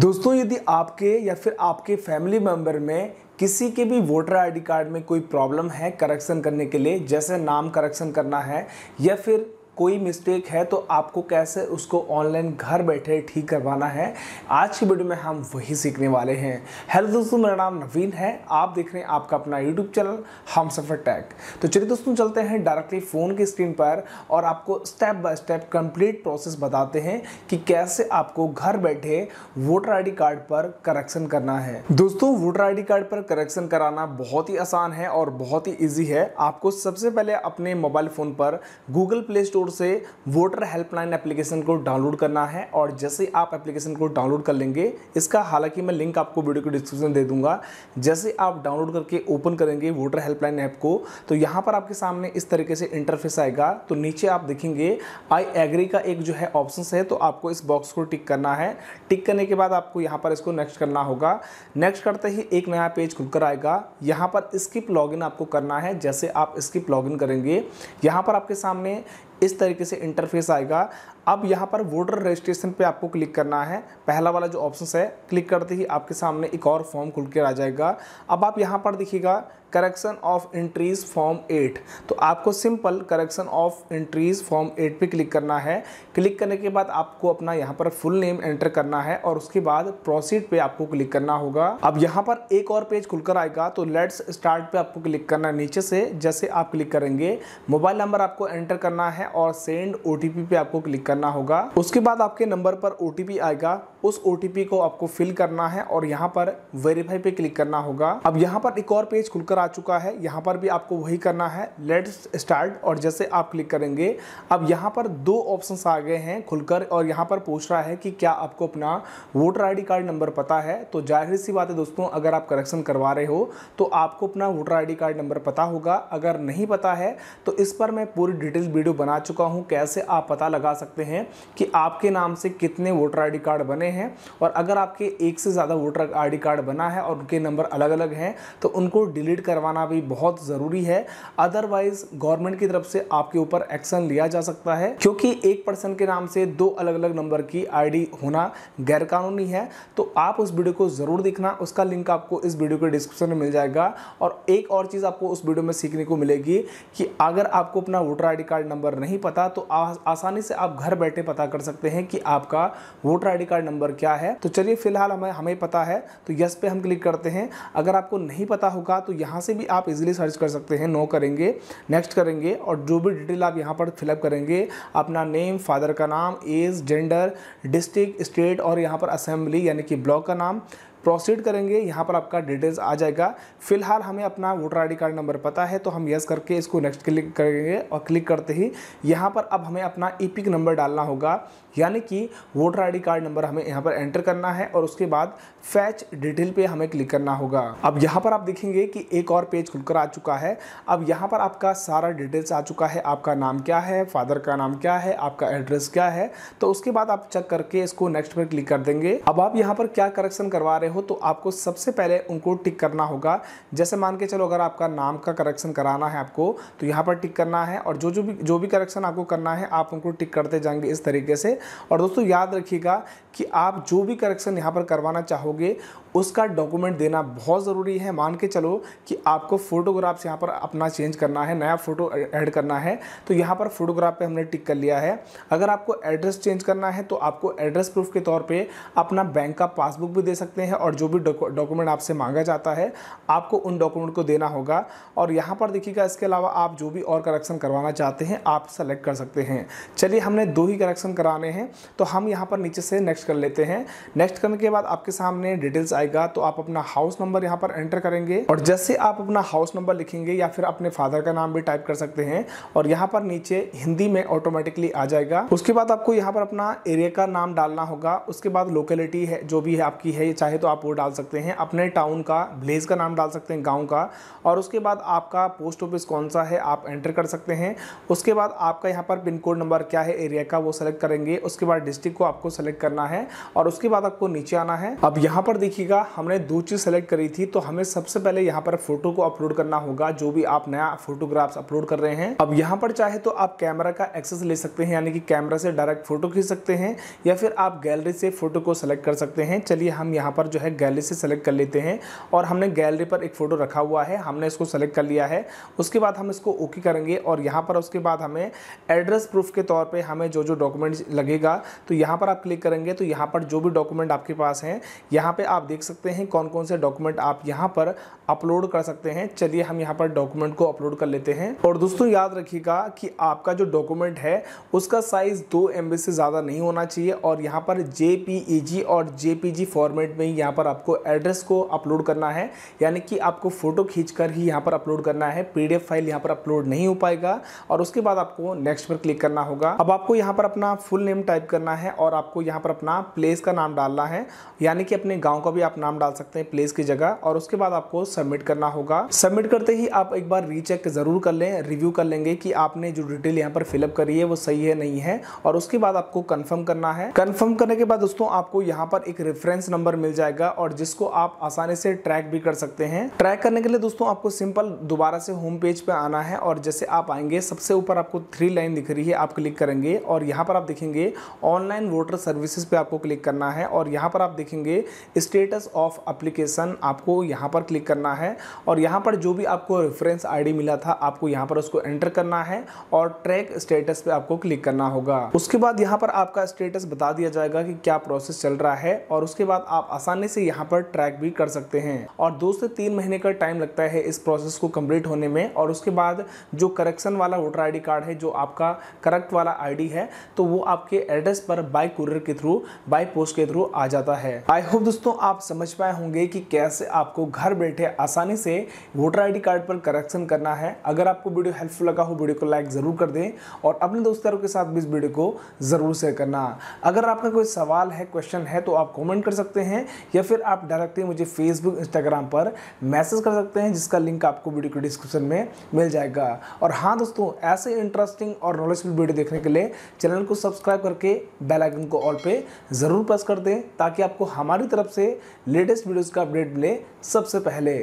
दोस्तों यदि आपके या फिर आपके फैमिली मेम्बर में किसी के भी वोटर आईडी कार्ड में कोई प्रॉब्लम है करेक्शन करने के लिए जैसे नाम करेक्शन करना है या फिर कोई मिस्टेक है तो आपको कैसे उसको ऑनलाइन घर बैठे ठीक करवाना है आज की वीडियो में हम वही सीखने वाले हैं हेलो दोस्तों मेरा नाम नवीन है आप देख रहे हैं आपका अपना यूट्यूब चैनल हम सफ़र टैग तो चलिए दोस्तों चलते हैं डायरेक्टली फ़ोन की स्क्रीन पर और आपको step by step complete process बताते हैं कि कैसे आपको घर बैठे वोटर आई कार्ड पर करेक्शन करना है दोस्तों वोटर आई कार्ड पर करेक्शन कराना बहुत ही आसान है और बहुत ही ईजी है आपको सबसे पहले अपने मोबाइल फ़ोन पर गूगल प्ले स्टोर स्टोर से वोटर हेल्पलाइन एप्लीकेशन को डाउनलोड करना है और जैसे आप एप्लीकेशन को डाउनलोड कर लेंगे इसका हालांकि मैं लिंक आपको वीडियो के डिस्क्रिप्शन दे दूंगा जैसे आप डाउनलोड करके ओपन करेंगे वोटर हेल्पलाइन ऐप को तो यहाँ पर आपके सामने इस तरीके से इंटरफेस आएगा तो नीचे आप देखेंगे आई एग्री का एक जो है ऑप्शन है तो आपको इस बॉक्स को टिक करना है टिक करने के बाद आपको यहाँ पर इसको नेक्स्ट करना होगा नेक्स्ट करते ही एक नया पेज खुलकर आएगा यहाँ पर स्किप लॉग आपको करना है जैसे आप स्किप लॉग करेंगे यहाँ पर आपके सामने इस तरीके से इंटरफेस आएगा अब यहाँ पर वोटर रजिस्ट्रेशन पे आपको क्लिक करना है पहला वाला जो ऑप्शन है क्लिक करते ही आपके सामने एक और फॉर्म खुल कर आ जाएगा अब आप यहाँ पर देखिएगा correction of entries form eight तो आपको simple correction of entries form eight पे क्लिक करना है क्लिक करने के बाद आपको अपना यहाँ पर फुल नेम एंटर करना है और उसके बाद प्रोसीड पे आपको क्लिक करना होगा अब यहाँ पर एक और पेज खुलकर आएगा तो लेट्स स्टार्ट पे आपको क्लिक करना है नीचे से जैसे आप क्लिक करेंगे मोबाइल नंबर आपको एंटर करना है और सेंड ओ पे आपको क्लिक करना होगा उसके बाद आपके नंबर पर ओ आएगा उस ओ को आपको फिल करना है और यहाँ पर वेरीफाई पे क्लिक करना होगा अब यहाँ पर एक और पेज खुलकर आ चुका है यहाँ पर भी आपको वही करना है लेट्स स्टार्ट और जैसे आप क्लिक करेंगे अब यहाँ पर दो ऑप्शंस आ गए हैं खुलकर और यहाँ पर पूछ रहा है कि क्या आपको अपना वोटर आई कार्ड नंबर पता है तो जाहिर सी बात है दोस्तों अगर आप करेक्शन करवा रहे हो तो आपको अपना वोटर आई कार्ड नंबर पता होगा अगर नहीं पता है तो इस पर मैं पूरी डिटेल वीडियो बना चुका हूँ कैसे आप पता लगा सकते हैं कि आपके नाम से कितने वोटर आई कार्ड बने हैं हैं और अगर आपके एक से ज़्यादा वोटर आईडी कार्ड बना है और उनके नंबर अलग अलग हैं तो उनको डिलीट करवाना भी बहुत ज़रूरी है अदरवाइज़ गवर्नमेंट की तरफ से आपके ऊपर एक्शन लिया जा सकता है क्योंकि एक पर्सन के नाम से दो अलग अलग नंबर की आईडी होना गैरकानूनी है तो आप उस वीडियो को ज़रूर देखना उसका लिंक आपको इस वीडियो के डिस्क्रिप्शन में मिल जाएगा और एक और चीज़ आपको उस वीडियो में सीखने को मिलेगी कि अगर आपको अपना वोटर आईडी कार्ड नंबर नहीं पता तो आसानी से आप घर बैठे पता कर सकते हैं कि आपका voter ID card number number क्या है तो चलिए फिलहाल हमें हमें पता है तो यस पे हम क्लिक करते हैं अगर आपको नहीं पता होगा तो यहाँ से भी आप इजीली सर्च कर सकते हैं नो करेंगे नेक्स्ट करेंगे और जो भी डिटेल आप यहाँ पर फिलअप करेंगे अपना नेम फादर का नाम एज जेंडर डिस्ट्रिक्ट स्टेट और यहाँ पर असेंबली यानी कि ब्लॉक का नाम प्रोसीड करेंगे यहाँ पर आपका डिटेल्स आ जाएगा फिलहाल हमें अपना वोटर आई कार्ड नंबर पता है तो हम येस करके इसको नेक्स्ट क्लिक करेंगे और क्लिक करते ही यहाँ पर अब हमें अपना ई नंबर डालना होगा यानी कि वोटर आई कार्ड नंबर हमें यहाँ पर एंटर करना है और उसके बाद फैच डिटेल पे हमें क्लिक करना होगा अब यहाँ पर आप देखेंगे कि एक और पेज खुलकर आ चुका है अब यहाँ पर आपका सारा डिटेल्स आ चुका है आपका नाम क्या है फादर का नाम क्या है आपका एड्रेस क्या है तो उसके बाद आप चेक करके इसको नेक्स्ट पर क्लिक कर देंगे अब आप यहाँ पर क्या करेक्शन करवा रहे हो हो तो आपको सबसे पहले उनको टिक करना होगा जैसे मान के चलो अगर आपका नाम का करेक्शन कराना है आपको तो यहाँ पर टिक करना है और जो जो भी जो भी करेक्शन आपको करना है आप उनको टिक करते जाएंगे इस तरीके से और दोस्तों याद रखिएगा कि आप जो भी करेक्शन यहाँ पर करवाना चाहोगे उसका डॉक्यूमेंट देना बहुत ज़रूरी है मान के चलो कि आपको फ़ोटोग्राफ्स यहाँ पर अपना चेंज करना है नया फ़ोटो ऐड करना है तो यहाँ पर फ़ोटोग्राफ पे हमने टिक कर लिया है अगर आपको एड्रेस चेंज करना है तो आपको एड्रेस प्रूफ के तौर पे अपना बैंक का पासबुक भी दे सकते हैं और जो भी डॉक्यूमेंट आपसे मांगा जाता है आपको उन डॉक्यूमेंट को देना होगा और यहाँ पर देखिएगा इसके अलावा आप जो भी और करेक्शन करवाना चाहते हैं आप सेलेक्ट कर सकते हैं चलिए हमने दो ही करेक्शन कराने हैं तो हम यहाँ पर नीचे से नेक्स्ट कर लेते हैं नेक्स्ट करने के बाद आपके सामने डिटेल्स आई आएगा तो आप अपना हाउस नंबर यहाँ पर एंटर करेंगे और जैसे आप अपना हाउस नंबर लिखेंगे या फिर अपने फादर का नाम भी टाइप कर सकते हैं और यहाँ पर नीचे हिंदी में ऑटोमेटिकली आ जाएगा उसके बाद आपको यहाँ पर अपना एरिया का नाम डालना होगा उसके बाद लोकेलिटी है जो भी है आपकी है चाहे तो आप वो डाल सकते हैं अपने टाउन का विलेज का नाम डाल सकते हैं गाँव का और उसके बाद आपका पोस्ट ऑफिस कौन सा है आप एंटर कर सकते हैं उसके बाद आपका यहाँ पर पिन कोड नंबर क्या है एरिया का वो सेलेक्ट करेंगे उसके बाद डिस्ट्रिक्ट को आपको सेलेक्ट करना है और उसके बाद आपको नीचे आना है अब यहाँ पर देखिएगा देखिएगा हमने दो चीज़ सेलेक्ट करी थी तो हमें सबसे पहले यहाँ पर फोटो को अपलोड करना होगा जो भी आप नया फोटोग्राफ्स अपलोड कर रहे हैं अब यहाँ पर चाहे तो आप कैमरा का एक्सेस ले सकते हैं यानी कि कैमरा से डायरेक्ट फोटो खींच सकते हैं या फिर आप गैलरी से फोटो को सेलेक्ट कर सकते हैं चलिए हम यहाँ पर जो है गैलरी से सेलेक्ट कर लेते हैं और हमने गैलरी पर एक फ़ोटो रखा हुआ है हमने इसको सेलेक्ट कर लिया है उसके बाद हम इसको ओके करेंगे और यहाँ पर उसके बाद हमें एड्रेस प्रूफ के तौर पर हमें जो जो डॉक्यूमेंट लगेगा तो यहाँ पर आप क्लिक करेंगे तो यहाँ पर जो भी डॉक्यूमेंट आपके पास हैं यहाँ पर आप देख देख सकते हैं कौन कौन से डॉक्यूमेंट आप यहाँ पर अपलोड कर सकते हैं चलिए हम यहाँ पर डॉक्यूमेंट को अपलोड कर लेते हैं और दोस्तों याद रखिएगा कि आपका जो डॉक्यूमेंट है उसका साइज़ दो एम से ज़्यादा नहीं होना चाहिए और यहाँ पर जे e और जे फॉर्मेट में यहाँ पर आपको एड्रेस को अपलोड करना है यानी कि आपको फ़ोटो खींच ही यहाँ पर अपलोड करना है पी फाइल यहाँ पर अपलोड नहीं हो पाएगा और उसके बाद आपको नेक्स्ट पर क्लिक करना होगा अब आपको यहाँ पर अपना फुल नेम टाइप करना है और आपको यहाँ पर अपना प्लेस का नाम डालना है यानी कि अपने गाँव का भी आप नाम डाल सकते हैं प्लेस की जगह और उसके बाद आपको सबमिट करना होगा सबमिट करते ही आप एक बार रीचेक जरूर कर लें रिव्यू कर लेंगे कि आपने जो डिटेल यहाँ पर फिलअप करी है वो सही है नहीं है और उसके बाद आपको कन्फर्म करना है कन्फर्म करने के बाद दोस्तों आपको यहाँ पर एक रेफरेंस नंबर मिल जाएगा और जिसको आप आसानी से ट्रैक भी कर सकते हैं ट्रैक करने के लिए दोस्तों आपको सिंपल दोबारा से होम पेज पे आना है और जैसे आप आएंगे सबसे ऊपर आपको थ्री लाइन दिख रही है आप क्लिक करेंगे और यहाँ पर आप देखेंगे ऑनलाइन वोटर सर्विसेज पे आपको क्लिक करना है और यहाँ पर आप देखेंगे स्टेटस स्टेटस ऑफ अप्लीकेशन आपको यहाँ पर क्लिक करना है और यहाँ पर जो भी आपको रेफरेंस आईडी मिला था आपको यहाँ पर उसको एंटर करना है और ट्रैक स्टेटस पे आपको क्लिक करना होगा उसके बाद यहाँ पर आपका स्टेटस बता दिया जाएगा कि क्या प्रोसेस चल रहा है और उसके बाद आप आसानी से यहाँ पर ट्रैक भी कर सकते हैं और दो से तीन महीने का टाइम लगता है इस प्रोसेस को कम्प्लीट होने में और उसके बाद जो करेक्शन वाला वोटर आई कार्ड है जो आपका करेक्ट वाला आई है तो वो आपके एड्रेस पर बाई कुरियर के थ्रू बाई पोस्ट के थ्रू आ जाता है आई होप दोस्तों आप समझ पाए होंगे कि कैसे आपको घर बैठे आसानी से वोटर आईडी कार्ड पर करेक्शन करना है अगर आपको वीडियो हेल्पफुल लगा हो वीडियो को लाइक ज़रूर कर दें और अपने दोस्तों के साथ भी इस वीडियो को ज़रूर शेयर करना अगर आपका कोई सवाल है क्वेश्चन है तो आप कॉमेंट कर सकते हैं या फिर आप डायरेक्टली मुझे फेसबुक इंस्टाग्राम पर मैसेज कर सकते हैं जिसका लिंक आपको वीडियो के डिस्क्रिप्शन में मिल जाएगा और हाँ दोस्तों ऐसे इंटरेस्टिंग और नॉलेजफुल वीडियो देखने के लिए चैनल को सब्सक्राइब करके बेल आइकन को ऑल पे ज़रूर प्रेस कर दें ताकि आपको हमारी तरफ से लेटेस्ट वीडियोस का अपडेट मिले सबसे पहले